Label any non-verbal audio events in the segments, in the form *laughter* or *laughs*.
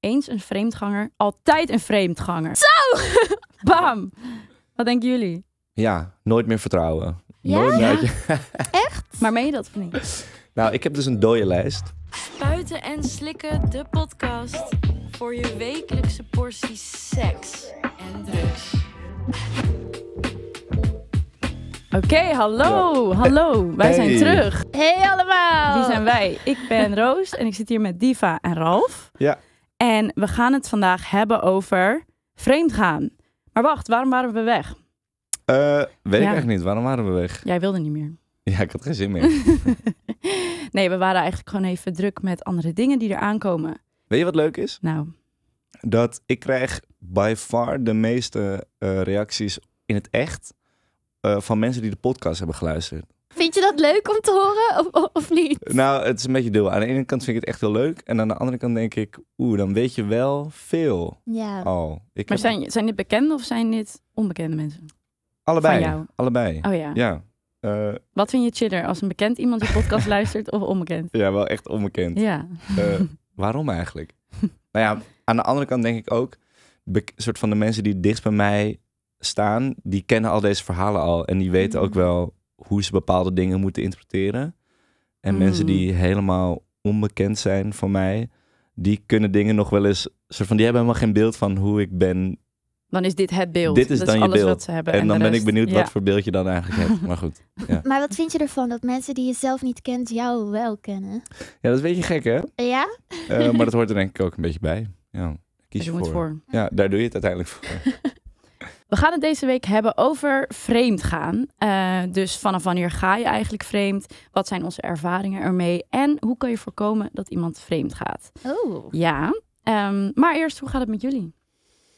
eens een vreemdganger, altijd een vreemdganger. Zo! *laughs* Bam! Wat denken jullie? Ja, nooit meer vertrouwen. Ja? Nooit meer... *laughs* Echt? Maar meen je dat of niet? Nou, ik heb dus een dode lijst. Spuiten en slikken, de podcast. Voor je wekelijkse portie seks en drugs. Oké, hallo, hallo. Wij zijn terug. Hey allemaal. Wie zijn wij? Ik ben *laughs* Roos en ik zit hier met Diva en Ralf. Ja. En we gaan het vandaag hebben over vreemdgaan. Maar wacht, waarom waren we weg? Eh, weet ik eigenlijk niet. Waarom waren we weg? Jij wilde niet meer. Ja, ik had geen zin meer. *laughs* nee, we waren eigenlijk gewoon even druk met andere dingen die er aankomen. Weet je wat leuk is? Nou. Dat ik krijg by far de meeste eh, reacties in het echt uh, van mensen die de podcast hebben geluisterd. Vind je dat leuk om te horen of, of niet? Nou, het is een beetje dubbel. Aan de ene kant vind ik het echt heel leuk. En aan de andere kant denk ik, oeh, dan weet je wel veel. Ja. Oh, ik maar zijn, zijn dit bekende of zijn dit onbekende mensen? Allebei. Allebei. Oh ja. Ja. Eh, Wat vind je chiller? Als een bekend iemand die podcast *laughs* luistert of onbekend? Ja, wel echt onbekend. Ja. Eh, waarom eigenlijk? *laughs* nou ja, aan de andere kant denk ik ook, soort van de mensen die dicht bij mij staan, die kennen al deze verhalen al. En die weten ook mm. wel hoe ze bepaalde dingen moeten interpreteren. En mensen mm. die helemaal onbekend zijn voor mij, die kunnen dingen nog wel eens. Soort van, die hebben helemaal geen beeld van hoe ik ben. Dan is dit het beeld. Dit is dan je beeld. ze hebben en, dan ben ik benieuwd wat voor beeld je dan eigenlijk hebt. *laughs* Maar goed. Ja. Maar wat vind je ervan dat mensen die je zelf niet kent, jou wel kennen? Ja, dat is een beetje gek, hè? Ja. Eh, maar dat hoort er denk ik ook een beetje bij. Ja, kies je voor. Ja, daar doe je het uiteindelijk voor. *laughs* We gaan het deze week hebben over vreemd gaan. Eh, dus vanaf wanneer ga je eigenlijk vreemd? Wat zijn onze ervaringen ermee? En hoe kan je voorkomen dat iemand vreemd gaat? Oh. Ja. Ehm, maar eerst, hoe gaat het met jullie?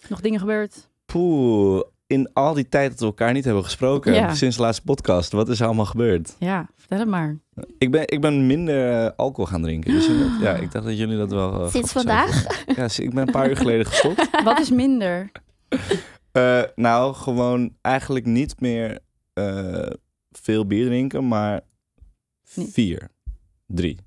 Nog dingen gebeurd? Poeh, in al die tijd dat we elkaar niet hebben gesproken, sinds de laatste podcast, wat is er allemaal gebeurd? Ja, vertel het maar. Ik ben, ik ben minder eh, alcohol gaan drinken. Dus ja, *gasps* ik dacht dat jullie dat wel. Eh, sinds vandaag? Ja, ik ben een paar uur geleden gestopt. *laughs* Wat is minder? Eh, nou, gewoon eigenlijk niet meer eh, veel bier drinken, maar vier, drie.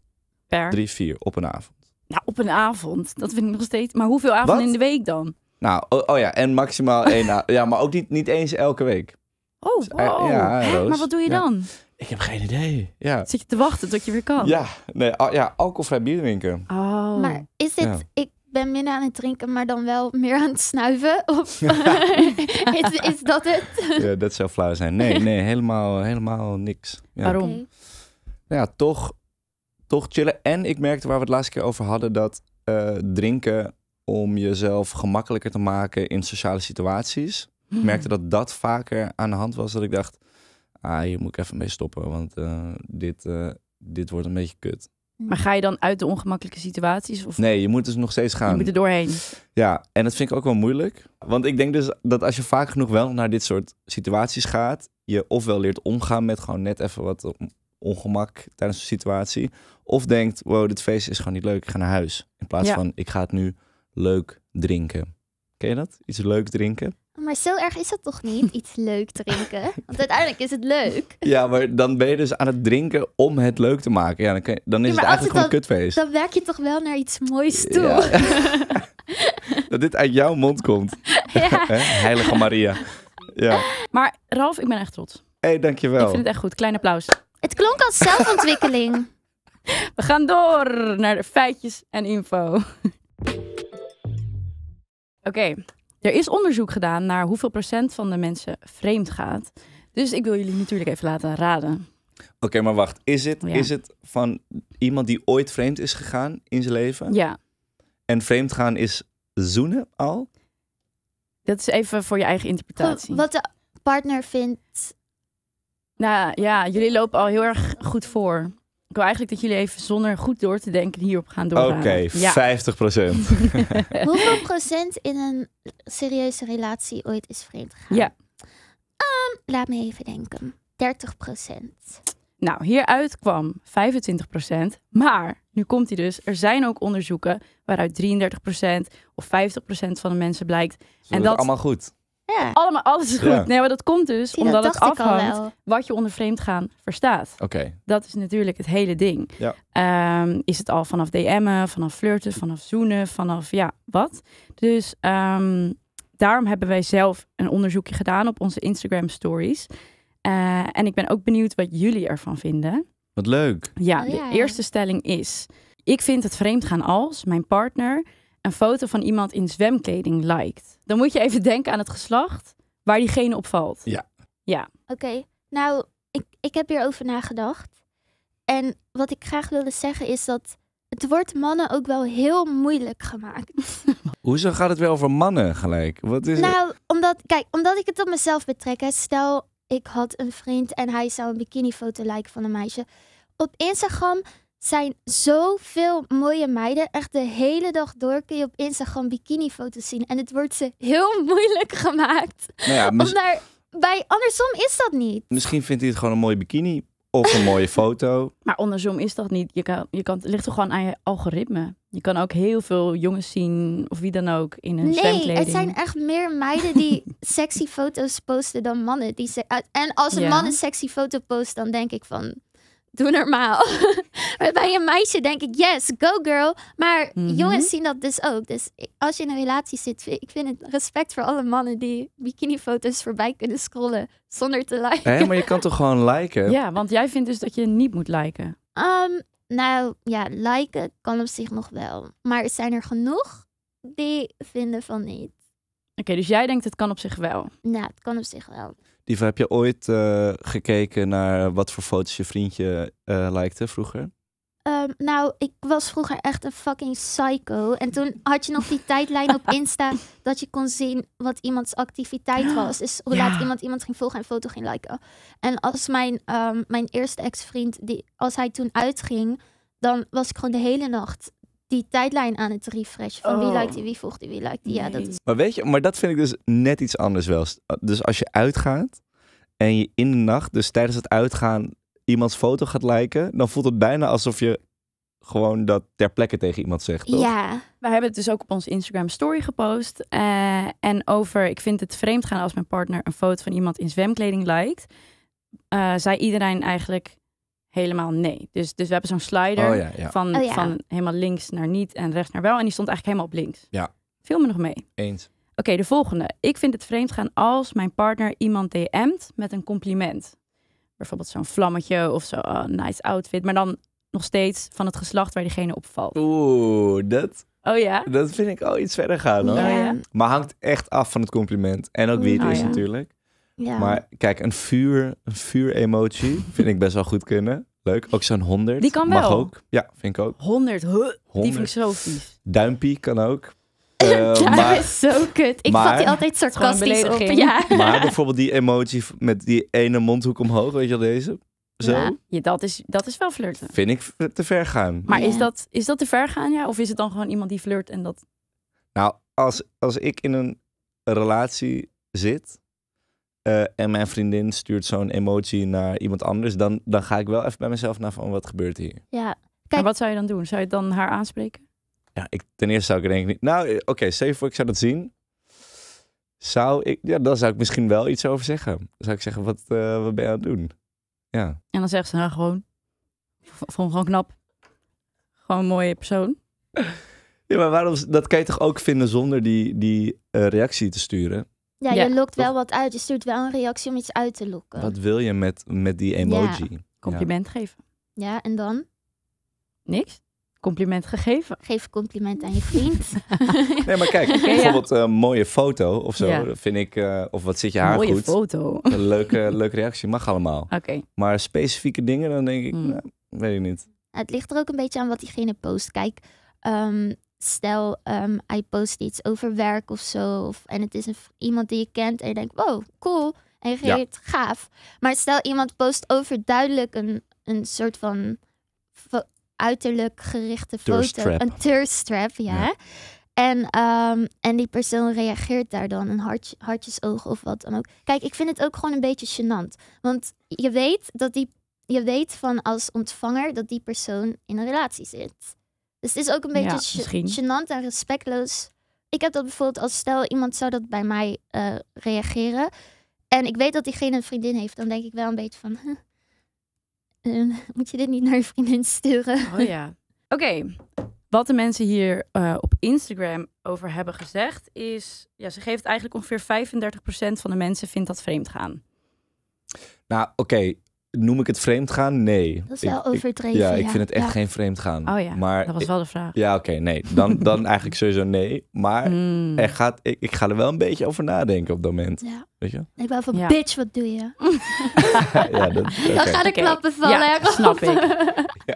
Per? Drie, vier op een avond. Nou, op een avond. Dat vind ik nog steeds. Maar hoeveel avonden in de week dan? Nou, oh, ja, en maximaal *laughs* één. ja, maar ook niet, niet eens elke week. Oh, dus, eh, oh. ja, maar wat doe je dan? Ik heb geen idee. Ja. Zit je te wachten tot je weer kan? Ja, nee, al, ja alcoholvrij bier drinken. Oh. Maar is het, ben minder aan het drinken, maar dan wel meer aan het snuiven? *laughs* Eh, is, is, dat het? ja, dat zou flauw zijn. Nee, nee, helemaal, helemaal niks. Ja. Waarom? Nou ja, toch, toch chillen. En ik merkte waar we het laatste keer over hadden, dat eh, drinken om jezelf gemakkelijker te maken in sociale situaties. Ik hmm. merkte dat dat vaker aan de hand was, dat ik dacht, ah, hier moet ik even mee stoppen, want eh, dit, dit wordt een beetje kut. Hm. Maar ga je dan uit de ongemakkelijke situaties? Of... Nee, je moet dus nog steeds gaan. Je moet er doorheen. Ja, en dat vind ik ook wel moeilijk. Want ik denk dus dat als je vaak genoeg wel naar dit soort situaties gaat, je ofwel leert omgaan met gewoon net even wat ongemak tijdens de situatie. Of denkt, wow, dit feest is gewoon niet leuk, ik ga naar huis. In plaats van, ik ga het nu leuk drinken. Ken je dat? Iets leuks drinken. Oh, maar zo erg is dat toch niet? Iets *laughs* leuk drinken. Want uiteindelijk is het leuk. Ja, maar dan ben je dus aan het drinken om het leuk te maken. Ja, dan, dan is het eigenlijk gewoon kutfeest. Dan werk je toch wel naar iets moois toe. *laughs* dat dit uit jouw mond komt. *laughs* Heilige Maria. Ja. Maar Ralf, ik ben echt trots. Hé, hey, dankjewel. Ik vind het echt goed. Klein applaus. Het klonk als zelfontwikkeling. We gaan door naar de feitjes en info. Oké, er is onderzoek gedaan naar hoeveel procent van de mensen vreemd gaat. Dus ik wil jullie natuurlijk even laten raden. Oké, maar wacht. Is het, is het van iemand die ooit vreemd is gegaan in zijn leven? Ja. En vreemd gaan is zoenen al? Dat is even voor je eigen interpretatie. Wat de partner vindt. Nou ja, jullie lopen al heel erg goed voor ik wil eigenlijk dat jullie even zonder goed door te denken hierop gaan doorgaan. Oké, 50 procent. *laughs* Hoeveel procent in een serieuze relatie ooit is vreemd gegaan? Ja. Ehm, laat me even denken. 30 procent. Nou, hieruit kwam 25 procent. Maar, nu komt hij dus, er zijn ook onderzoeken waaruit 33 procent of 50 procent van de mensen blijkt. en dat is allemaal goed. Ja. Allemaal, alles is goed. Nee, maar dat komt dus omdat het afhangt wat je onder vreemd gaan verstaat. Oké. Dat is natuurlijk het hele ding. Ehm, is het al vanaf DM'en, vanaf flirten, vanaf zoenen, vanaf ja, wat. Dus ehm, daarom hebben wij zelf een onderzoekje gedaan op onze Instagram stories. Eh, en ik ben ook benieuwd wat jullie ervan vinden. Wat leuk. Ja, oh de eerste stelling is... Ik vind het vreemd gaan als mijn partner een foto van iemand in zwemkleding liked, dan moet je even denken aan het geslacht waar diegene op valt. Ja. Ja. Oké, nou, ik, ik heb hierover nagedacht. En wat ik graag wilde zeggen is dat het wordt mannen ook wel heel moeilijk gemaakt. *laughs* Hoezo gaat het wel over mannen gelijk? Wat is nou, omdat, kijk, omdat ik het op mezelf betrek. Stel, ik had een vriend en hij zou een bikinifoto liken van een meisje. Op Instagram zijn zoveel mooie meiden. Echt de hele dag door kun je op Instagram bikinifoto's zien. En het wordt ze heel *laughs* moeilijk gemaakt. Nou ja, Bij andersom is dat niet. Misschien vindt hij het gewoon een mooie bikini of een mooie *laughs* foto. Maar andersom is dat niet. Je kan, je kan, het ligt toch gewoon aan je algoritme. Je kan ook heel veel jongens zien, of wie dan ook, in een nee, Nee, het zijn echt meer meiden die *laughs* sexy foto's posten dan mannen. Die en als een man een sexy foto post, dan denk ik van doe normaal. *laughs* maar bij een meisje denk ik, yes, go girl. Maar mhm. jongens zien dat dus ook. Dus als je in een relatie zit, ik vind het respect voor alle mannen die bikinifoto's voorbij kunnen scrollen zonder te liken. Hé, maar je kan toch gewoon liken? *laughs* Ja, want jij vindt dus dat je niet moet liken. Um, nou ja, liken kan op zich nog wel. Maar zijn er genoeg die vinden van niet. Oké, dus jij denkt het kan op zich wel? Nou, het kan op zich wel. Die heb je ooit eh, gekeken naar wat voor foto's je vriendje eh, lijkte vroeger? Ehm, nou, ik was vroeger echt een fucking psycho. En toen had je nog die *laughs* tijdlijn op Insta dat je kon zien wat iemands activiteit *gasps* was. Dus hoe laat iemand iemand ging volgen en foto ging liken. En als mijn, ehm, mijn eerste ex-vriend, die, als hij toen uitging, dan was ik gewoon de hele nacht die tijdlijn aan het refreshen. Van wie oh. lijkt wie volgt die, wie lijkt die. Ja, dat is... Maar weet je, maar dat vind ik dus net iets anders wel. Dus als je uitgaat en je in de nacht, dus tijdens het uitgaan, iemands foto gaat liken, dan voelt het bijna alsof je gewoon dat ter plekke tegen iemand zegt. Ja. Wij hebben het dus ook op onze Instagram story gepost. Eh, en over, ik vind het vreemd gaan als mijn partner een foto van iemand in zwemkleding lijkt. Uh, zei iedereen eigenlijk, helemaal nee. Dus, dus we hebben zo'n slider oh Van, oh van helemaal links naar niet en rechts naar wel. En die stond eigenlijk helemaal op links. Ja. Veel me nog mee. Eens. Oké, de volgende. Ik vind het vreemd gaan als mijn partner iemand DM't met een compliment. Bijvoorbeeld zo'n vlammetje of zo'n uh, oh, nice outfit. Maar dan nog steeds van het geslacht waar diegene opvalt. Oeh, dat... Oh ja? Dat vind ik al iets verder gaan hoor. Maar hangt echt af van het compliment. En ook wie het is natuurlijk. Ja. Maar kijk, een, vuur, een emoji *laughs* vind ik best wel goed kunnen. Leuk. Ook zo'n 100. Die kan wel. Mag ook. Ja, vind ik ook. 100. hè Die vind ik zo vies. Duimpie kan ook. Uh, *laughs* maar, is zo kut. Ik maar, vat die altijd sarcastisch op. Ja. *laughs* Maar bijvoorbeeld die emotie met die ene mondhoek omhoog, weet je wel deze? Zo. Ja, dat, is, dat is wel flirten. Vind ik te ver gaan. Maar is, dat, is dat te ver gaan, ja? Of is het dan gewoon iemand die flirt en dat... Nou, als, als ik in een relatie zit eh, en mijn vriendin stuurt zo'n emotie naar iemand anders, dan, dan ga ik wel even bij mezelf naar van wat gebeurt hier. Ja. Kijk, en wat zou je dan doen? Zou je dan haar aanspreken? Ja, ik, ten eerste zou ik denk ik niet. Nou, eh, oké, okay, voor ik zou dat zien. Zou ik, ja, dan zou ik misschien wel iets over zeggen. Dan zou ik zeggen, wat, uh, wat ben je aan het doen? Ja. En dan zegt ze, haar nou, gewoon, vond gewoon knap. Gewoon een mooie persoon. *laughs* Ja, maar waarom, dat kan je toch ook vinden zonder die, die reactie te sturen? Ja, je lokt wel wat uit. Je stuurt wel een reactie om iets uit te lokken. Wat wil je met, met die emoji? Ja. Compliment geven. Ja, en dan? Niks. Compliment gegeven. Geef compliment aan je vriend. *laughs* nee, maar kijk, bijvoorbeeld een eh, mooie foto of zo, vind ik. Eh, of wat zit je haar goed. Mooie foto. Een leuke, *laughs* leuke reactie, mag allemaal. Oké. Maar specifieke dingen, dan denk ik, hmm. nou, weet ik niet. Het ligt er ook een beetje aan wat diegene post. Kijk, um, stel, um, post iets over werk of zo. Of, en het is iemand die je kent en je denkt, wow, cool. En je reageert gaaf. Maar stel, iemand post overduidelijk een, een soort van uiterlijk gerichte foto. Een thirst trap, ja. ja. En, ehm, en die persoon reageert daar dan een hartjes oog of wat dan ook. Kijk, ik vind het ook gewoon een beetje gênant. Want je weet, dat die, je weet van als ontvanger dat die persoon in een relatie zit. Dus het is ook een beetje ja, gênant en respectloos. Ik heb dat bijvoorbeeld als stel iemand zou dat bij mij eh, reageren. En ik weet dat diegene een vriendin heeft. Dan denk ik wel een beetje van... *laughs* moet je dit niet naar je vriendin sturen? Oh ja. Oké. Wat de mensen hier eh, op Instagram over hebben gezegd is... Ja, ze geeft eigenlijk ongeveer 35% van de mensen vindt dat vreemd gaan. Nou, oké noem ik het vreemd gaan? Nee. Dat is wel overdreven. ja, ik vind het echt geen vreemd gaan. Oh ja, maar, dat was wel de vraag. Ja, oké, nee. Dan, *laughs* dan eigenlijk sowieso nee. Maar hmm. er gaat, ik, ik ga er wel een beetje over nadenken op dat moment. Weet je? Ik ben van, bitch, wat doe je? *laughs* ja, dat, Dan gaan er klappen vallen. Ja, snap ik. *laughs*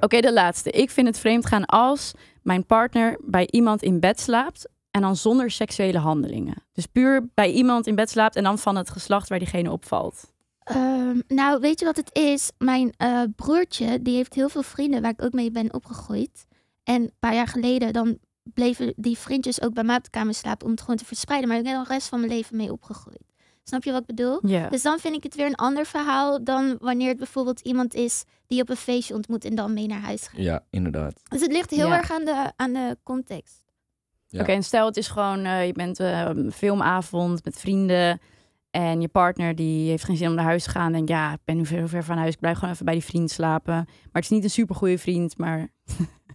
Oké, de laatste. Ik vind het vreemd gaan als mijn partner bij iemand in bed slaapt en dan zonder seksuele handelingen. Dus puur bij iemand in bed slaapt en dan van het geslacht waar diegene opvalt. Ehm, nou, weet je wat het is? Mijn eh, broertje, die heeft heel veel vrienden waar ik ook mee ben opgegroeid. En een paar jaar geleden, dan bleven die vriendjes ook bij mij op kamer slapen om het gewoon te verspreiden. Maar ik ben de rest van mijn leven mee opgegroeid. Snap je wat ik bedoel? Dus dan vind ik het weer een ander verhaal dan wanneer het bijvoorbeeld iemand is die op een feestje ontmoet en dan mee naar huis gaat. Ja, inderdaad. Dus het ligt heel erg aan de, aan de context. Oké, en stel het is gewoon, eh, je bent eh, een filmavond met vrienden. En je partner die heeft geen zin om naar huis te gaan. Denkt, ja, ik ben nu ver, ver van huis. Ik blijf gewoon even bij die vriend slapen. Maar het is niet een supergoeie vriend, maar... *laughs*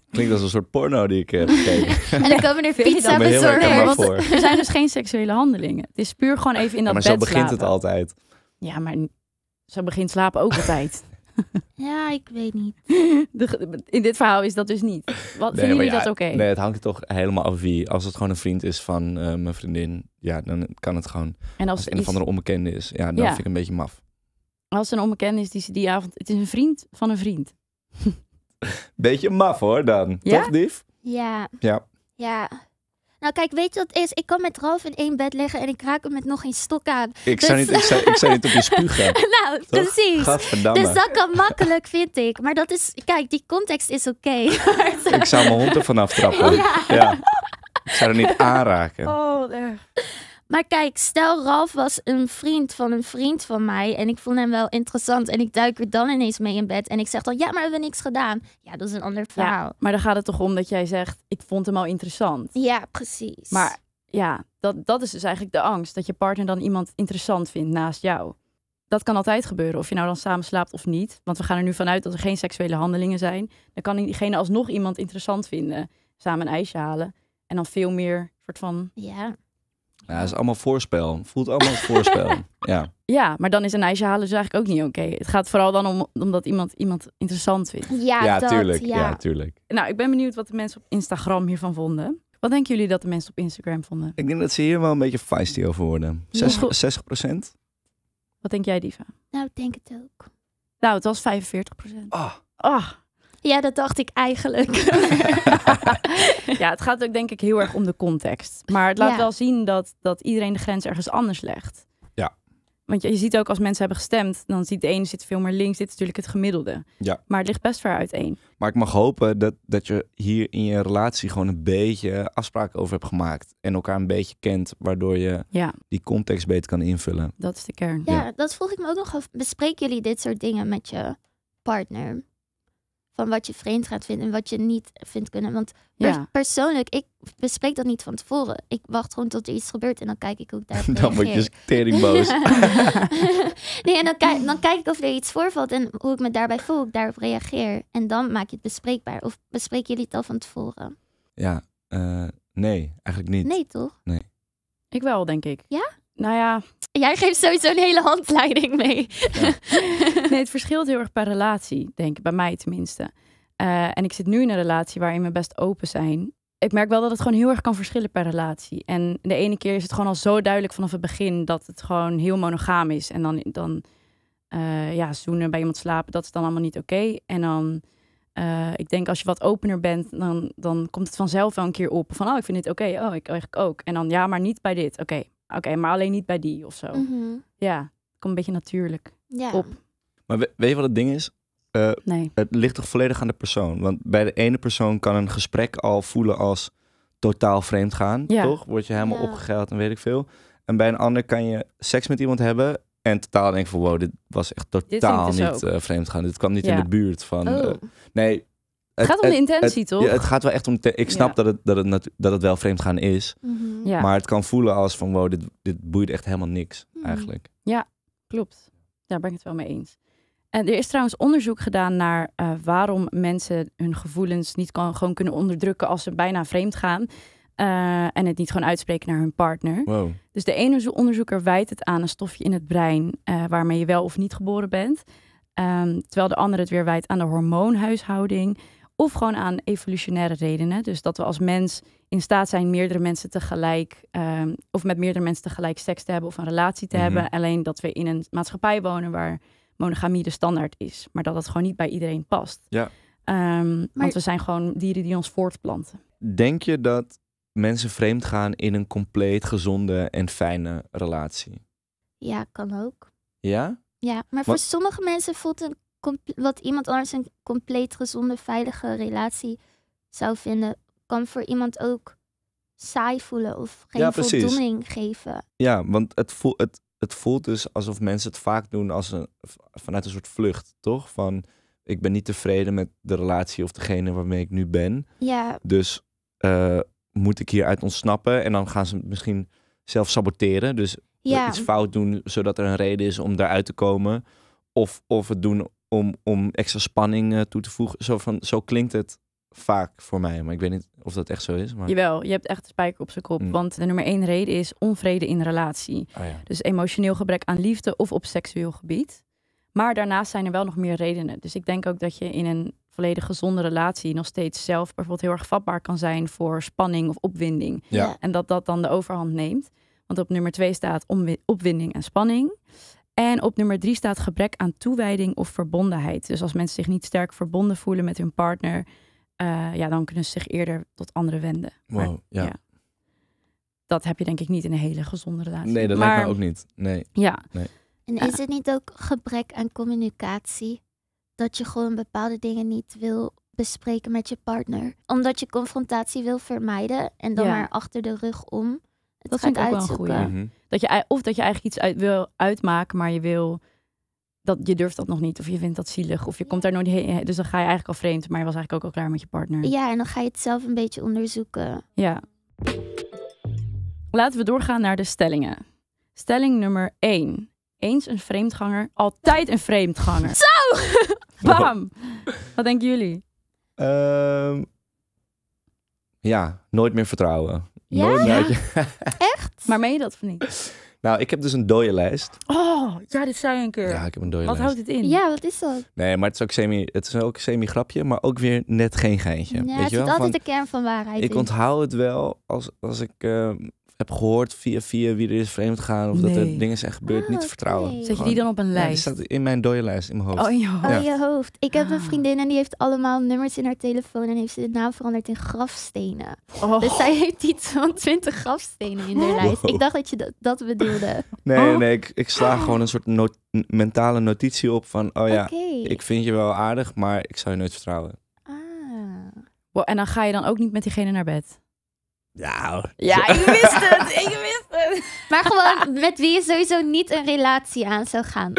Klinkt als een soort porno die ik eh, heb gekeken. *laughs* en dan komen er pizza bezorgen. Want er zijn dus geen seksuele handelingen. Het is puur gewoon even in dat ja, maar Maar zo begint het altijd. Ja, maar zo begint slapen ook altijd. *laughs* *laughs* ja, ik weet niet. *laughs* in dit verhaal is dat dus niet. Wat, vinden jullie dat oké? Nee, het hangt toch helemaal af wie. Als het gewoon een vriend is van eh, mijn vriendin, ja, dan kan het gewoon. En als, het een of andere onbekende is, ja, dan vind ik een beetje maf. Als een onbekende is die die avond... Het is een vriend van een vriend. *laughs* beetje maf hoor dan. Toch, Dief? Ja. Ja. Ja, nou, kijk, weet je wat is? Ik kan met Ralf in één bed liggen en ik raak hem met nog geen stok aan. Ik, dus... zou, niet, ik, ik op je spugen. *laughs* nou, Toch? precies. Dus dat kan makkelijk, vind ik. Maar dat is, kijk, die context is oké. *laughs* ik zou mijn hond vanaf trappen. *laughs* Ja. ja. Ik zou er niet aanraken. Oh, maar kijk, stel Ralf was een vriend van een vriend van mij en ik vond hem wel interessant en ik duik er dan ineens mee in bed en ik zeg dan ja, maar we hebben niks gedaan. Ja, dat is een ander verhaal. maar dan gaat het toch om dat jij zegt ik vond hem al interessant. Ja, precies. Maar ja, dat, dat is dus eigenlijk de angst dat je partner dan iemand interessant vindt naast jou. Dat kan altijd gebeuren, of je nou dan samen slaapt of niet. Want we gaan er nu vanuit dat er geen seksuele handelingen zijn. Dan kan diegene alsnog iemand interessant vinden. Samen een ijsje halen. En dan veel meer soort van ja ja, is allemaal voorspel. Voelt allemaal als voorspel. *laughs* Ja. ja, maar dan is een ijsje halen dus eigenlijk ook niet oké. Het gaat vooral dan om omdat iemand iemand interessant vindt. Ja, tuurlijk. Ja. tuurlijk. Nou, ik ben benieuwd wat de mensen op Instagram hiervan vonden. Wat denken jullie dat de mensen op Instagram vonden? Ik denk dat ze hier wel een beetje feisty over worden. 60, procent. Wat denk jij, Diva? Nou, ik denk het ook. Nou, het was 45 procent. Ah. ah. Ja, dat dacht ik eigenlijk. *laughs* ja, het gaat ook denk ik heel erg om de context. Maar het laat wel zien dat, dat iedereen de grens ergens anders legt. Ja. Want je, ziet ook als mensen hebben gestemd, dan ziet de ene zit veel meer links, dit is natuurlijk het gemiddelde. Ja. Maar het ligt best ver uiteen. Maar ik mag hopen dat, dat je hier in je relatie gewoon een beetje afspraken over hebt gemaakt. En elkaar een beetje kent, waardoor je die context beter kan invullen. Dat is de kern. Ja, ja, dat vroeg ik me ook nog af. Bespreken jullie dit soort dingen met je partner? van wat je vreemd gaat vinden en wat je niet vindt kunnen. Want ja. persoonlijk, ik bespreek dat niet van tevoren. Ik wacht gewoon tot er iets gebeurt en dan kijk ik ook ik *laughs* Dan word je teringboos. *laughs* *laughs* nee, en dan, kijk, ik of er iets voorvalt en hoe ik me daarbij voel, ik daarop reageer. En dan maak je het bespreekbaar. Of bespreken jullie het al van tevoren? Ja, eh, nee, eigenlijk niet. Nee, toch? Nee. Ik wel, denk ik. Ja? nou ja. Jij geeft sowieso een hele handleiding mee. nee, het verschilt heel erg per relatie, denk ik. Bij mij tenminste. Eh, en ik zit nu in een relatie waarin we best open zijn. Ik merk wel dat het gewoon heel erg kan verschillen per relatie. En de ene keer is het gewoon al zo duidelijk vanaf het begin dat het gewoon heel monogaam is. En dan, dan eh, ja, zoenen, bij iemand slapen, dat is dan allemaal niet oké. En dan, eh, ik denk als je wat opener bent, dan, dan komt het vanzelf wel een keer op. Van, oh, ik vind dit oké. Oh, ik eigenlijk ook. En dan, ja, maar niet bij dit. Oké, Oké, maar alleen niet bij die of zo. Mm Ja, komt een beetje natuurlijk ja. op. Maar weet je wat het ding is? Eh, nee. Het ligt toch volledig aan de persoon. Want bij de ene persoon kan een gesprek al voelen als totaal vreemd gaan. Ja. Toch? Word je helemaal ja. en weet ik veel. En bij een ander kan je seks met iemand hebben en totaal denken van wow, dit was echt totaal dus niet eh, vreemd gaan. Dit kwam niet in de buurt van. Oh. Eh, nee, het, gaat om de intentie, toch? Ja, het gaat wel echt om. ik snap dat, het, dat, het, dat het wel vreemdgaan is. Mhm. Maar het kan voelen als van: wow, dit, dit boeit echt helemaal niks, mhm. eigenlijk. Ja, klopt. Daar ben ik het wel mee eens. En er is trouwens onderzoek gedaan naar eh, waarom mensen hun gevoelens niet kan, gewoon kunnen onderdrukken als ze bijna vreemd gaan. Eh, en het niet gewoon uitspreken naar hun partner. Dus de ene onderzoeker wijt het aan een stofje in het brein eh, waarmee je wel of niet geboren bent. Ehm, terwijl de andere het weer wijt aan de hormoonhuishouding. Of gewoon aan evolutionaire redenen. Dus dat we als mens in staat zijn meerdere mensen tegelijk, ehm, of met meerdere mensen tegelijk seks te hebben of een relatie te hebben. Mhm. Alleen dat we in een maatschappij wonen waar monogamie de standaard is, maar dat dat gewoon niet bij iedereen past. Ja. Ehm, want we zijn gewoon dieren die ons voortplanten. Denk je dat mensen vreemd gaan in een compleet gezonde en fijne relatie? Ja, kan ook. Ja? Ja, maar voor sommige mensen voelt een wat iemand anders een compleet gezonde, veilige relatie zou vinden, kan voor iemand ook saai voelen of geen voldoening geven. Ja, want het, voelt, het, het voelt dus alsof mensen het vaak doen als een, vanuit een soort vlucht, toch? Van ik ben niet tevreden met de relatie of degene waarmee ik nu ben. Ja. Dus eh, moet ik hieruit ontsnappen? En dan gaan ze misschien zelf saboteren. Dus iets fout doen, zodat er een reden is om daaruit te komen. Of, of het doen om, om extra spanning eh, toe te voegen. Zo, van, zo klinkt het vaak voor mij, maar ik weet niet of dat echt zo is. Maar... Jawel, je hebt echt de spijker op zijn kop. Mm. Want de nummer één reden is onvrede in relatie. Ah, dus emotioneel gebrek aan liefde of op seksueel gebied. Maar daarnaast zijn er wel nog meer redenen. Dus ik denk ook dat je in een volledig gezonde relatie nog steeds zelf bijvoorbeeld heel erg vatbaar kan zijn voor spanning of opwinding. En dat dat dan de overhand neemt. Want op nummer twee staat opwinding en spanning. En op nummer drie staat gebrek aan toewijding of verbondenheid. Dus als mensen zich niet sterk verbonden voelen met hun partner, eh, ja, dan kunnen ze zich eerder tot anderen wenden. Wow, ja. Dat heb je denk ik niet in een hele gezonde relatie. Nee, dat lijkt me ook niet. Nee. Ja. Nee. En is het niet ook gebrek aan communicatie? Dat je gewoon bepaalde dingen niet wil bespreken met je partner. Omdat je confrontatie wil vermijden en dan maar achter de rug om dat vind ik ook wel een goede. Mhm. dat je, of dat je eigenlijk iets uit, wil uitmaken, maar je wil dat je durft dat nog niet. Of je vindt dat zielig. Of je komt daar nooit heen. Dus dan ga je eigenlijk al vreemd. Maar je was eigenlijk ook al klaar met je partner. Ja, en dan ga je het zelf een beetje onderzoeken. Ja. Laten we doorgaan naar de stellingen. Stelling nummer 1. Eens een vreemdganger, altijd een vreemdganger. Zo! *laughs* *laughs* Bam! Wat denken jullie? Ehm, ja, nooit meer vertrouwen. Ja? Nooit *laughs* Echt? Maar meen je dat of niet? Nou, ik heb dus een dode lijst. Oh, ja, dit zei je een keer. Ja, ik heb een dode lijst. Wat houdt het in? Ja, wat is dat? Nee, maar het is ook semi, het is ook semi grapje, maar ook weer net geen geintje. Ja, Weet je wel? altijd van, de kern van waarheid Ik onthoud het wel als, als ik ehm, heb gehoord via via wie er is vreemd gaan of dat er dingen zijn gebeurd, ah, niet vertrouwen. Zet je die dan op een lijst? die staat in mijn dode lijst in mijn hoofd. Oh, in je oh, hoofd. Ja. je hoofd. Ik heb een ah. vriendin en die heeft allemaal nummers in haar telefoon en heeft ze de naam veranderd in grafstenen. Oh. Dus zij heeft iets van 20 grafstenen in haar lijst. Ik dacht dat je dat, dat bedoelde. Nee, oh. nee, ik, ik sla ah. gewoon een soort mentale notitie op van, oh ja, ik vind je wel aardig, maar ik zou je nooit vertrouwen. Ah. en dan ga je dan ook niet met diegene naar bed? Nou. Ja, ik wist het. ik wist het. *laughs* Maar gewoon met wie je sowieso niet een relatie aan zou gaan.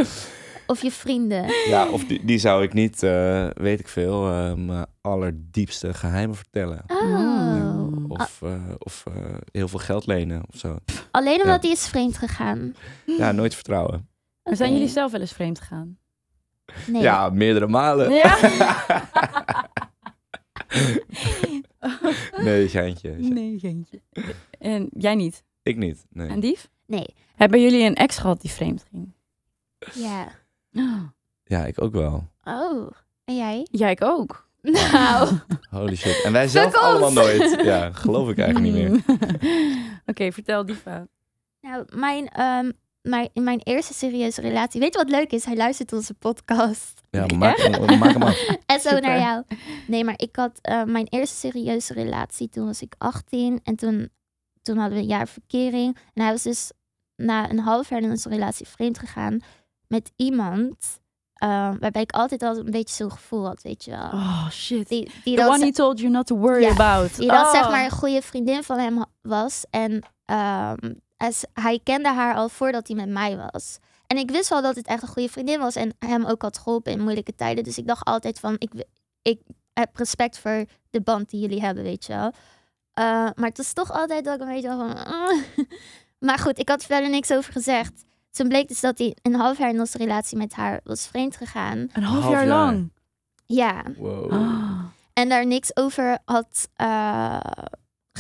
Of je vrienden. Ja, of die, die zou ik niet, eh, weet ik veel, eh, mijn allerdiepste geheimen vertellen. Oh. of eh, of heel veel geld lenen of zo. Alleen omdat ja. die is vreemd gegaan. Ja, nooit vertrouwen. zijn jullie zelf wel eens vreemd gegaan? Nee. Ja, meerdere malen. Ja. *laughs* *laughs* *laughs* nee, geintje. Nee, geintje. En jij niet? Ik niet, nee. En dief? Nee. Hebben jullie een ex gehad die vreemd ging? Ja. *gasps* Ja, ik ook wel. Oh, en jij? Ja, ik ook. Nou. nou. *laughs* Holy shit. En wij zelf allemaal nooit. Ja, geloof ik eigenlijk niet meer. *laughs* Oké, vertel die fout. Nou, mijn ehm, maar in mijn eerste serieuze relatie. Weet je wat leuk is? Hij luistert onze podcast. Ja, *laughs* maak, hem, af. en zo naar jou. Nee, maar ik had eh, mijn eerste serieuze relatie toen was ik 18. En toen, toen hadden we een jaar verkering. En hij was dus na een half jaar in onze relatie vreemd gegaan met iemand. Eh, waarbij ik altijd al een beetje zo'n gevoel had, weet je wel. Oh shit. The one he told you not to worry about. Die oh. zeg maar een goede vriendin van hem was. En ehm, hij kende haar al voordat hij met mij was. En ik wist wel dat het echt een goede vriendin was en hem ook had geholpen in moeilijke tijden. Dus ik dacht altijd van, ik, ik heb respect voor de band die jullie hebben, weet je wel. Eh, maar het is toch altijd dat ik een beetje van... Mm. *laughs* Maar goed, ik had verder niks over gezegd. Toen bleek dus dat hij een half jaar in onze relatie met haar was vreemd gegaan. Een half, jaar, lang? Ja. Wow. Ah. En daar niks over had eh,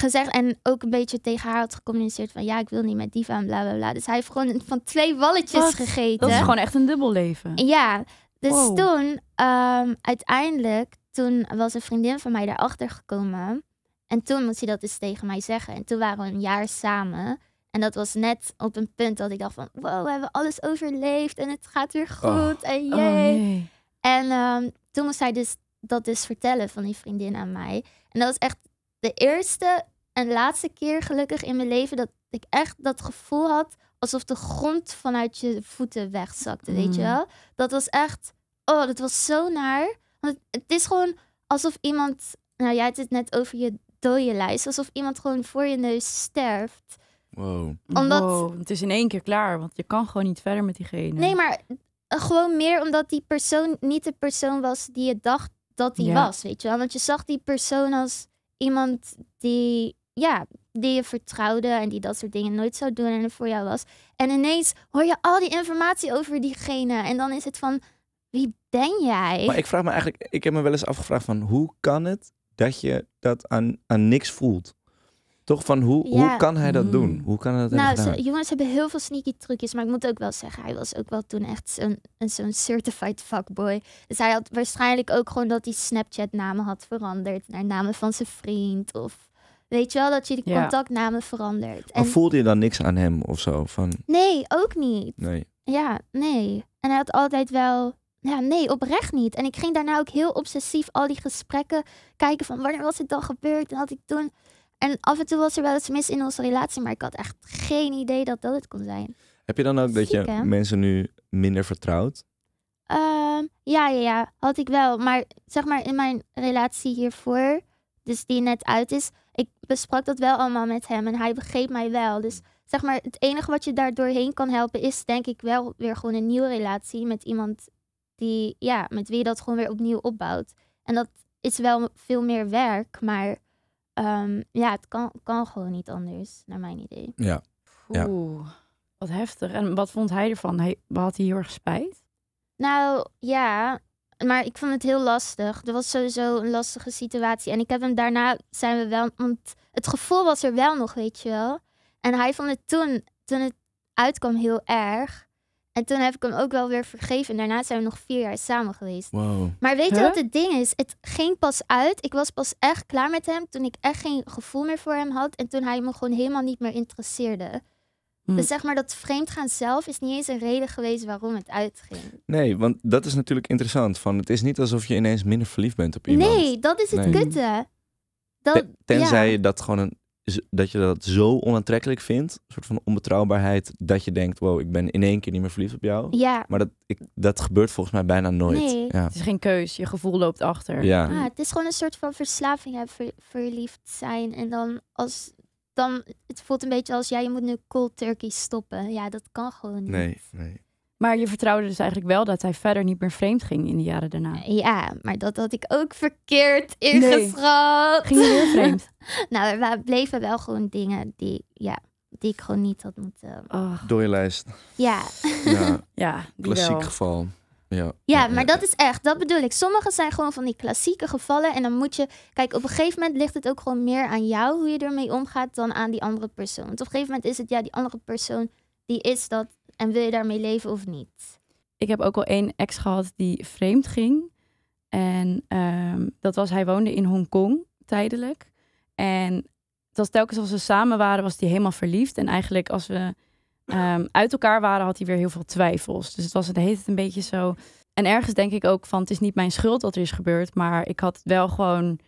gezegd en ook een beetje tegen haar had gecommuniceerd van ja, ik wil niet met diva en bla bla bla. Dus hij heeft gewoon van twee walletjes gegeten. Dat is gewoon echt een dubbel leven ja, dus toen ehm, uiteindelijk, toen was een vriendin van mij daarachter gekomen. En toen moest hij dat dus tegen mij zeggen. En toen waren we een jaar samen. En dat was net op een punt dat ik dacht van... Wow, we hebben alles overleefd en het gaat weer oh. goed. En oh, jee. En ehm, toen moest hij dus dat dus vertellen van die vriendin aan mij. En dat was echt de eerste de laatste keer gelukkig in mijn leven dat ik echt dat gevoel had alsof de grond vanuit je voeten wegzakte, weet je mm. wel? Dat was echt, oh, dat was zo naar. Want het is gewoon alsof iemand, nou jij had het net over je dode lijst, alsof iemand gewoon voor je neus sterft. Wow. Omdat, Het is in één keer klaar, want je kan gewoon niet verder met diegene. Nee, maar eh, gewoon meer omdat die persoon niet de persoon was die je dacht dat hij was, weet je wel? Want je zag die persoon als iemand die ja, die je vertrouwde en die dat soort dingen nooit zou doen en er voor jou was. En ineens hoor je al die informatie over diegene. En dan is het van, wie ben jij? Maar ik vraag me eigenlijk, ik heb me wel eens afgevraagd van hoe kan het dat je dat aan, aan niks voelt? Toch van hoe, hoe kan hij dat hmm. doen? Hoe kan hij dat nou, zo, jongens hebben heel veel sneaky trucjes. Maar ik moet ook wel zeggen, hij was ook wel toen echt zo'n zo'n certified fuckboy. Dus hij had waarschijnlijk ook gewoon dat hij Snapchat-namen had veranderd naar namen van zijn vriend. Of Weet je wel, dat je de ja. contactnamen verandert. En... Maar voelde je dan niks aan hem of zo? Van... Nee, ook niet. Nee. Ja, nee. En hij had altijd wel... Ja, nee, oprecht niet. En ik ging daarna ook heel obsessief al die gesprekken kijken van... wanneer was het dan gebeurd? En had ik toen... En af en toe was er wel eens mis in onze relatie, maar ik had echt geen idee dat dat het kon zijn. Heb je dan ook dat je mensen nu minder vertrouwt? Ehm, ja, ja, ja, had ik wel. Maar zeg maar in mijn relatie hiervoor, dus die net uit is, ik besprak dat wel allemaal met hem en hij begreep mij wel. Dus zeg maar, het enige wat je daar doorheen kan helpen is denk ik wel weer gewoon een nieuwe relatie met iemand die, ja, met wie je dat gewoon weer opnieuw opbouwt. En dat is wel veel meer werk, maar ehm, ja, het kan, kan gewoon niet anders, naar mijn idee. Ja. Oeh, wat heftig. En wat vond hij ervan? Hij, had hij heel erg spijt? Nou ja, maar ik vond het heel lastig. Dat was sowieso een lastige situatie. En ik heb hem daarna zijn we wel. Want het gevoel was er wel nog, weet je wel. En hij vond het toen, toen het uitkwam, heel erg. En toen heb ik hem ook wel weer vergeven. En daarna zijn we nog vier jaar samen geweest. Maar weet je wat het ding is? Het ging pas uit. Ik was pas echt klaar met hem toen ik echt geen gevoel meer voor hem had. En toen hij me gewoon helemaal niet meer interesseerde. Mm. Dus zeg maar dat vreemdgaan zelf is niet eens een reden geweest waarom het uitging. Nee, want dat is natuurlijk interessant. Van, het is niet alsof je ineens minder verliefd bent op iemand. Nee, dat is het nee. kutte. tenzij je dat gewoon een, dat je dat zo onaantrekkelijk vindt. Een soort van onbetrouwbaarheid. Dat je denkt, wow, ik ben in één keer niet meer verliefd op jou. Ja. Maar dat, ik, dat gebeurt volgens mij bijna nooit. Nee. Ja. Het is geen keus. Je gevoel loopt achter. Ja. Ah, het is gewoon een soort van verslaving. Hè, ver, verliefd zijn. En dan als dan het voelt een beetje als, ja, je moet nu cold turkey stoppen. Ja, dat kan gewoon niet. Nee, nee. Maar je vertrouwde dus eigenlijk wel dat hij verder niet meer vreemd ging in de jaren daarna. Eh, ja, maar dat had ik ook verkeerd ingeschat. Ging je weer *laughs* vreemd? nou, er bleven wel gewoon dingen die, ja, die ik gewoon niet had moeten... Door je lijst. Ja. Ja, *laughs* ja klassiek wel. geval. Ja, ja, maar dat is echt, dat bedoel ik. Sommige zijn gewoon van die klassieke gevallen. En dan moet je, kijk, op een gegeven moment ligt het ook gewoon meer aan jou hoe je ermee omgaat dan aan die andere persoon. Want op een gegeven moment is het, ja, die andere persoon, die is dat. En wil je daarmee leven of niet? Ik heb ook al één ex gehad die vreemd ging. En ehm, dat was, hij woonde in Hongkong tijdelijk. En het was telkens als we samen waren, was hij helemaal verliefd. En eigenlijk als we Ehm, uit elkaar waren, had hij weer heel veel twijfels. Dus het was het heet een beetje zo. En ergens denk ik ook van, het is niet mijn schuld wat er is gebeurd, maar ik had wel gewoon,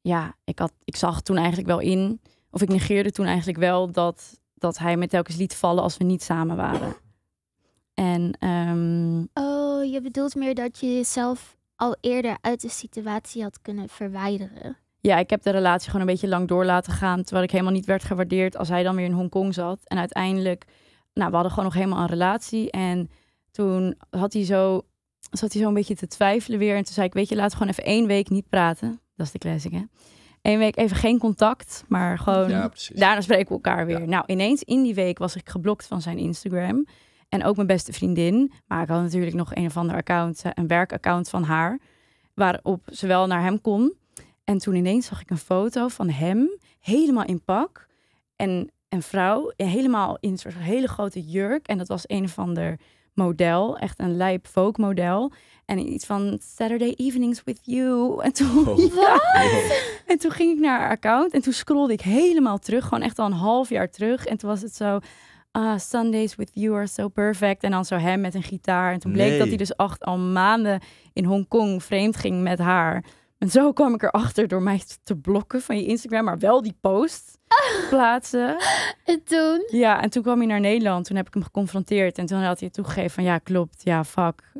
ja, ik, had, ik zag toen eigenlijk wel in, of ik negeerde toen eigenlijk wel dat, dat hij me telkens liet vallen als we niet samen waren. En, ehm, Oh, je bedoelt meer dat je jezelf al eerder uit de situatie had kunnen verwijderen ja, ik heb de relatie gewoon een beetje lang door laten gaan. Terwijl ik helemaal niet werd gewaardeerd als hij dan weer in Hongkong zat. En uiteindelijk, nou, we hadden gewoon nog helemaal een relatie. En toen had hij zo, zat hij zo een beetje te twijfelen weer. En toen zei ik, weet je, laten we gewoon even één week niet praten. Dat is de classic, hè? Eén week even geen contact, maar gewoon ja, daarna spreken we elkaar weer. Nou, ineens in die week was ik geblokt van zijn Instagram. En ook mijn beste vriendin. Maar ik had natuurlijk nog een of ander account, eh, een werkaccount van haar. Waarop ze wel naar hem kon. En toen ineens zag ik een foto van hem, helemaal in pak. En een vrouw, helemaal in een soort hele grote jurk. En dat was een van de model, echt een lijp folk model. En iets van Saturday evenings with you. En toen, oh. *laughs* en toen ging ik naar haar account en toen scrollde ik helemaal terug. Gewoon echt al een half jaar terug. En toen was het zo, ah, Sundays with you are so perfect. En dan zo hem met een gitaar. En toen bleek dat hij dus acht al maanden in Hongkong vreemd ging met haar. En zo kwam ik erachter door mij te blokken van je Instagram, maar wel die post *laughs* plaatsen. En toen? Ja, en toen kwam hij naar Nederland. Toen heb ik hem geconfronteerd. En toen had hij toegegeven van ja, klopt. Ja, fuck. *laughs*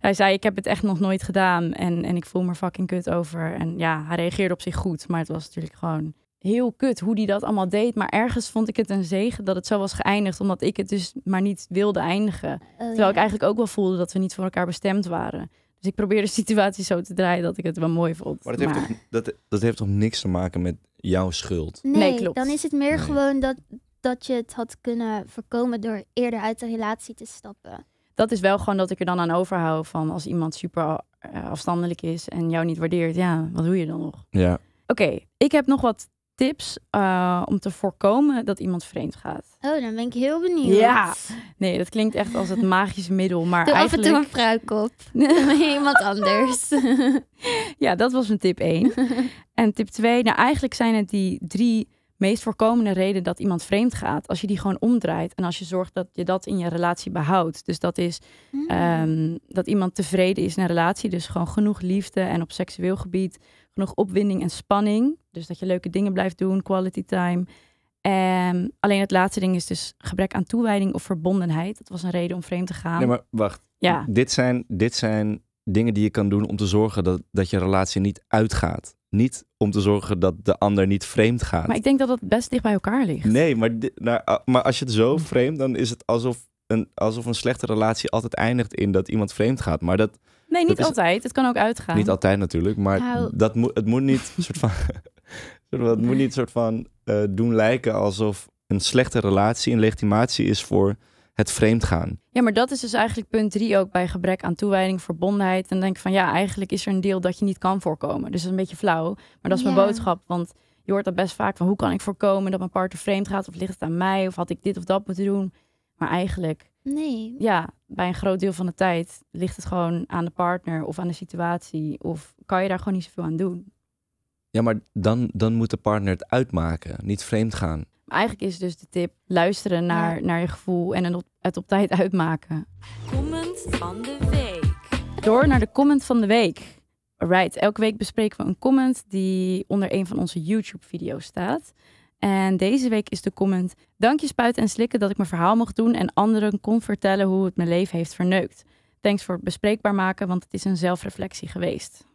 hij zei, ik heb het echt nog nooit gedaan. En, en ik voel me fucking kut over. En ja, hij reageerde op zich goed. Maar het was natuurlijk gewoon heel kut hoe hij dat allemaal deed. Maar ergens vond ik het een zegen dat het zo was geëindigd. Omdat ik het dus maar niet wilde eindigen. Oh, Terwijl ik eigenlijk ook wel voelde dat we niet voor elkaar bestemd waren. Dus ik probeer de situatie zo te draaien dat ik het wel mooi vond. Maar dat heeft, Toch, dat, dat heeft toch niks te maken met jouw schuld? Nee, klopt. Dan is het meer gewoon dat, dat je het had kunnen voorkomen door eerder uit de relatie te stappen. Dat is wel gewoon dat ik er dan aan overhoud van als iemand super eh, afstandelijk is en jou niet waardeert. Ja, wat doe je dan nog? Ja. Oké, ik heb nog wat tips eh, om te voorkomen dat iemand vreemd gaat? Oh, dan ben ik heel benieuwd. Ja, nee, dat klinkt echt als het magische middel, maar af en toe een op *laughs* iemand anders. *laughs* ja, dat was mijn tip 1. *laughs* En tip 2, nou eigenlijk zijn het die drie meest voorkomende redenen dat iemand vreemd gaat, als je die gewoon omdraait en als je zorgt dat je dat in je relatie behoudt. Dus dat is mm. ehm, dat iemand tevreden is in relatie, dus gewoon genoeg liefde en op seksueel gebied nog opwinding en spanning. Dus dat je leuke dingen blijft doen, quality time. En ehm, alleen het laatste ding is dus gebrek aan toewijding of verbondenheid. Dat was een reden om vreemd te gaan. Nee, maar wacht. Ja. Dit, zijn, dit zijn dingen die je kan doen om te zorgen dat, dat je relatie niet uitgaat. Niet om te zorgen dat de ander niet vreemd gaat. Maar ik denk dat dat best dicht bij elkaar ligt. Nee, maar, nou, ah, maar als je het zo vreemd, dan is het alsof een, alsof een slechte relatie altijd eindigt in dat iemand vreemd gaat. Maar dat, Nee, niet altijd. het kan ook uitgaan. Niet altijd natuurlijk, maar nou, dat moet het moet niet *laughs* *laughs* soort van, het moet niet soort van eh, doen lijken alsof een slechte relatie een legitimatie is voor het vreemd gaan. Ja, maar dat is dus eigenlijk punt drie ook bij gebrek aan toewijding, verbondenheid. En denk van ja, eigenlijk is er een deel dat je niet kan voorkomen. Dus dat is een beetje flauw, maar dat is mijn boodschap. Want je hoort dat best vaak van hoe kan ik voorkomen dat mijn partner vreemd gaat? Of ligt het aan mij? Of had ik dit of dat moeten doen? Maar eigenlijk Nee. Ja, bij een groot deel van de tijd ligt het gewoon aan de partner of aan de situatie. Of kan je daar gewoon niet zoveel aan doen. Ja, maar dan, dan moet de partner het uitmaken, niet vreemd gaan. Eigenlijk is dus de tip luisteren naar, naar je gevoel en het op, tijd uitmaken. Comment van de week. Door naar de comment van de week. Right, elke week bespreken we een comment die onder een van onze YouTube-video's staat. En deze week is de comment: Dank je spuiten en slikken dat ik mijn verhaal mocht doen en anderen kon vertellen hoe het mijn leven heeft verneukt. Thanks voor het bespreekbaar maken, want het is een zelfreflectie geweest.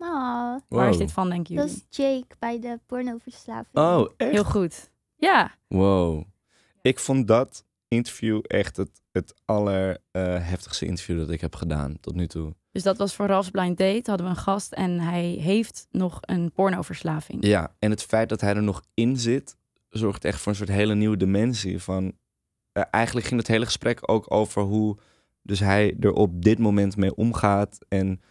Waar is dit van, denk je? Dat is Jake bij de pornoverslaving. Oh, echt? Heel goed. Ja. Wow. Ik vond dat interview echt het, het allerheftigste interview dat ik heb gedaan tot nu toe. Dus dat was voor Ralph's Blind Date. Hadden we een gast en hij heeft nog een pornoverslaving. Ja, en het feit dat hij er nog in zit, zorgt echt voor een soort hele nieuwe dimensie. Van, eh, eigenlijk ging het hele gesprek ook over hoe dus hij er op dit moment mee omgaat. En,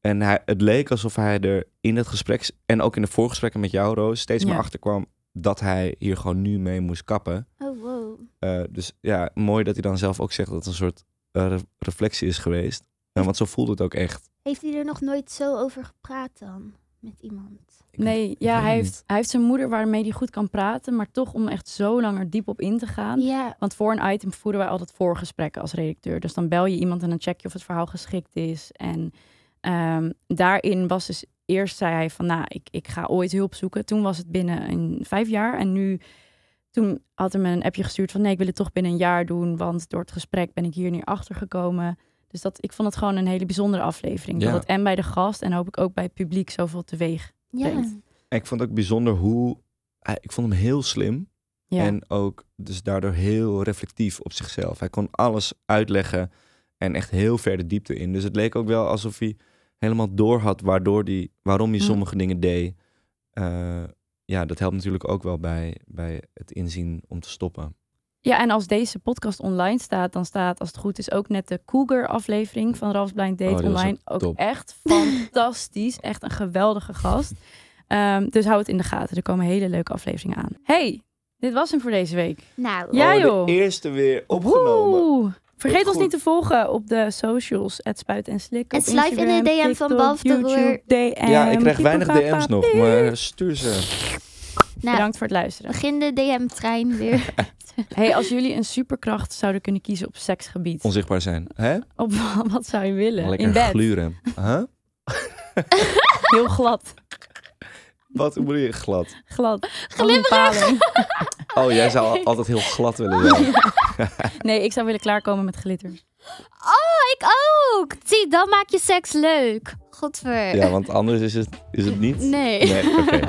en hij, het leek alsof hij er in het gesprek en ook in de voorgesprekken met jou, Roos, steeds meer achterkwam dat hij hier gewoon nu mee moest kappen. Oh, wow. Eh, dus ja, mooi dat hij dan zelf ook zegt dat het een soort eh, reflectie is geweest. want zo voelde het ook echt. Heeft hij er nog nooit zo over gepraat dan? met iemand. Nee, ja, hij heeft, hij heeft zijn moeder waarmee hij goed kan praten, maar toch om echt zo lang er diep op in te gaan. Want voor een item voeren wij altijd voorgesprekken als redacteur. Dus dan bel je iemand en dan check je of het verhaal geschikt is. En ehm, daarin was dus eerst zei hij van, nou, ik, ik ga ooit hulp zoeken. Toen was het binnen een vijf jaar en nu toen had hij me een appje gestuurd van nee, ik wil het toch binnen een jaar doen, want door het gesprek ben ik hier nu achter gekomen. Dus dat, ik vond het gewoon een hele bijzondere aflevering. Dat het en bij de gast en hoop ik ook bij het publiek zoveel teweeg brengt. Ja. Ik vond het ook bijzonder hoe... Ik vond hem heel slim. En ook dus daardoor heel reflectief op zichzelf. Hij kon alles uitleggen en echt heel ver de diepte in. Dus het leek ook wel alsof hij helemaal door had waardoor die, waarom hij mm. sommige dingen deed. Eh, ja, dat helpt natuurlijk ook wel bij, bij het inzien om te stoppen. Ja, en als deze podcast online staat, dan staat als het goed is ook net de Cougar-aflevering van Ralf's Blind Date oh, online. Ook echt *laughs* fantastisch. Echt een geweldige gast. Ehm, dus hou het in de gaten. Er komen hele leuke afleveringen aan. Hey, dit was hem voor deze week. Nou, ja, oh, de eerste weer opgenomen. Vergeet ons niet te volgen op de socials. Het spuit en slik. Het live in de DM van Balf de Ja, ik krijg weinig DM's nog, maar stuur ze. Nou, Bedankt voor het luisteren. Begin de DM-trein weer. *laughs* hey, als jullie een superkracht zouden kunnen kiezen op seksgebied. Onzichtbaar zijn. Hè? Op *laughs* wat zou je willen? Lekker In bed. gluren. Huh? *laughs* Heel glad. Wat moet bedoel je glad? Glad. Glibberig. Oh, jij zou altijd heel glad willen zijn. nee, ik zou willen klaarkomen met glitter. Oh, ik ook. Zie, dan maak je seks leuk. Godver. Ja, want anders is het, is het niet. Nee. nee Oké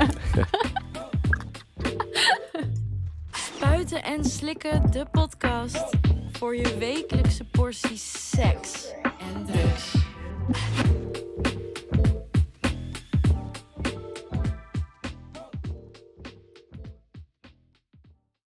en Slikken, de podcast. Voor je wekelijkse portie seks en drugs.